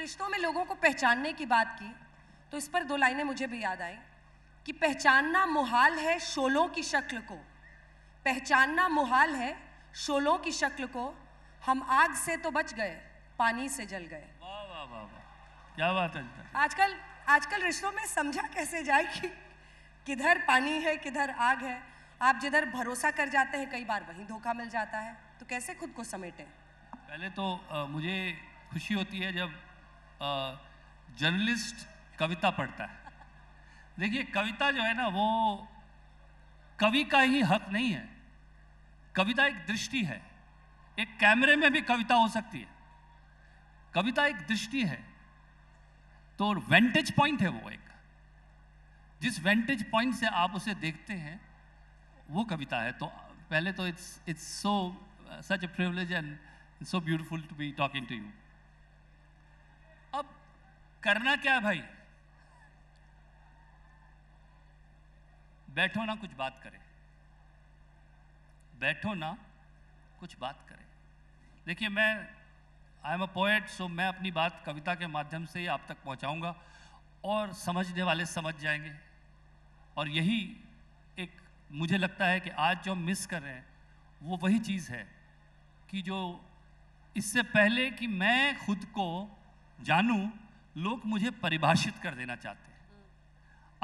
रिश्तों में लोगों को पहचानने की बात की तो इस पर दो लाइनें मुझे भी याद आई कि पहचानना मुहाल है शोलों की शक्ल को पहचानना मुहाल है शोलों की शक्ल को हम आग से तो बच गए पानी से जल गए क्या बात है आजकल आजकल रिश्तों में समझा कैसे जाए कि किधर पानी है किधर आग है आप जिधर भरोसा कर जाते हैं कई बार वहीं धोखा मिल जाता है तो कैसे खुद को समेटें पहले तो आ, मुझे खुशी होती है जब जर्नलिस्ट कविता पढ़ता है देखिए कविता जो है ना वो कवि का ही हक नहीं है कविता एक दृष्टि है एक कैमरे में भी कविता हो सकती है कविता एक दृष्टि है तो वेंटेज पॉइंट है वो एक जिस वेंटेज पॉइंट से आप उसे देखते हैं वो कविता है तो पहले तो it's it's so such a privilege and so beautiful to be talking to you करना क्या है भाई बैठो ना कुछ बात करें बैठो ना कुछ बात करें देखिए मैं आई एम अ पोएट सो मैं अपनी बात कविता के माध्यम से ही आप तक पहुंचाऊंगा और समझने वाले समझ जाएंगे और यही एक मुझे लगता है कि आज जो मिस कर रहे हैं वो वही चीज़ है कि जो इससे पहले कि मैं खुद को जानूं लोग मुझे परिभाषित कर देना चाहते हैं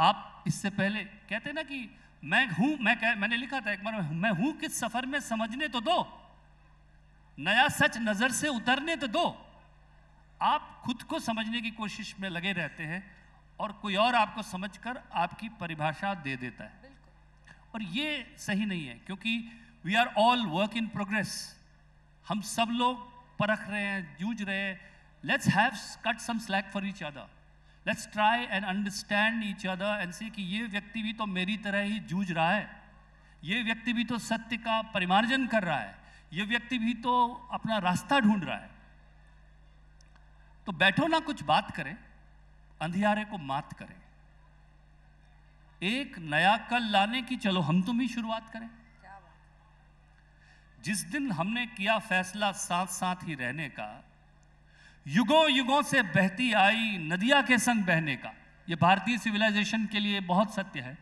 आप इससे पहले कहते ना कि मैं हूं मैं कह, मैंने लिखा था एक बार मैं हूं किस सफर में समझने तो दो नया सच नजर से उतरने तो दो आप खुद को समझने की कोशिश में लगे रहते हैं और कोई और आपको समझकर आपकी परिभाषा दे देता है और ये सही नहीं है क्योंकि we are all work in progress हम सब लोग परख रहे हैं जूझ रहे हैं let's have cut some slack for each other let's try and understand each other and see कि ये व्यक्ति भी तो मेरी तरह ही जूझ रहा है ये व्यक्ति भी तो सत्य का परिमार्जन कर रहा है ये व्यक्ति भी तो अपना रास्ता ढूंढ रहा है तो बैठो ना कुछ बात करें अंधियारे को मात करें एक नया कल लाने की चलो हम तुम ही शुरुआत करें जिस दिन हमने किया फैसला साथ साथ ही रहने का युगों युगों से बहती आई नदिया के संग बहने का ये भारतीय सिविलाइजेशन के लिए बहुत सत्य है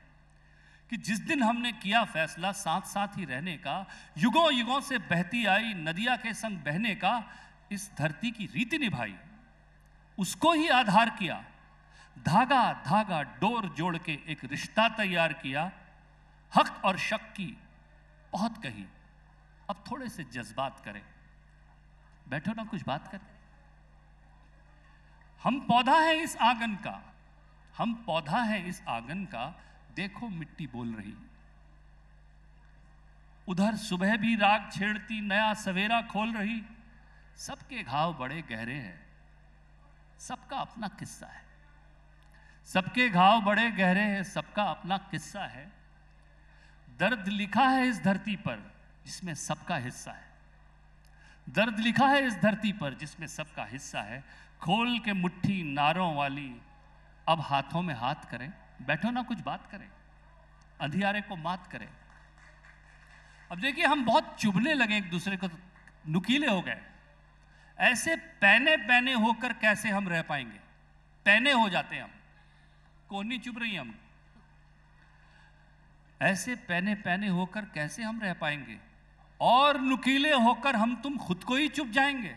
कि जिस दिन हमने किया फैसला साथ साथ ही रहने का युगों युगों से बहती आई नदिया के संग बहने का इस धरती की रीति निभाई उसको ही आधार किया धागा धागा डोर जोड़ के एक रिश्ता तैयार किया हक और शक की बहुत कही अब थोड़े से जज्बात करें बैठो ना कुछ बात करें हम पौधा है इस आंगन का हम पौधा है इस आंगन का देखो मिट्टी बोल रही उधर सुबह भी राग छेड़ती नया सवेरा खोल रही सबके घाव बड़े गहरे हैं सबका अपना किस्सा है सबके घाव बड़े गहरे हैं सबका अपना किस्सा है दर्द लिखा है इस धरती पर जिसमें सबका हिस्सा है दर्द लिखा है इस धरती पर जिसमें सबका हिस्सा है खोल के मुट्ठी नारों वाली अब हाथों में हाथ करें बैठो ना कुछ बात करें अंधियारे को मात करें अब देखिए हम बहुत चुभने लगे एक दूसरे को तो नुकीले हो गए ऐसे पहने पहने होकर कैसे हम रह पाएंगे पहने हो जाते हम कोनी चुभ रही हम ऐसे पहने पहने होकर कैसे हम रह पाएंगे और नुकीले होकर हम तुम खुद को ही चुप जाएंगे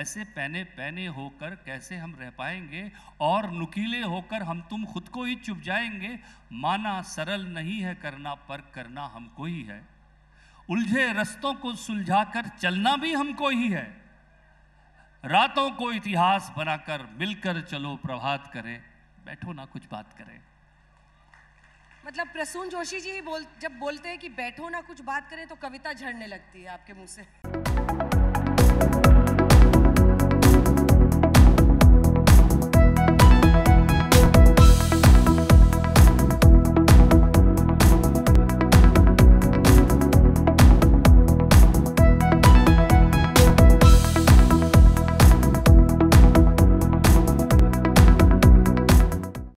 ऐसे पहने पहने होकर कैसे हम रह पाएंगे और नुकीले होकर हम तुम खुद को ही चुप जाएंगे माना सरल नहीं है करना पर करना हमको ही है उलझे रस्तों को सुलझाकर चलना भी हमको ही है रातों को इतिहास बनाकर मिलकर चलो प्रभात करें बैठो ना कुछ बात करें मतलब प्रसून जोशी जी ही बोल जब बोलते हैं कि बैठो ना कुछ बात करें तो कविता झड़ने लगती है आपके मुंह से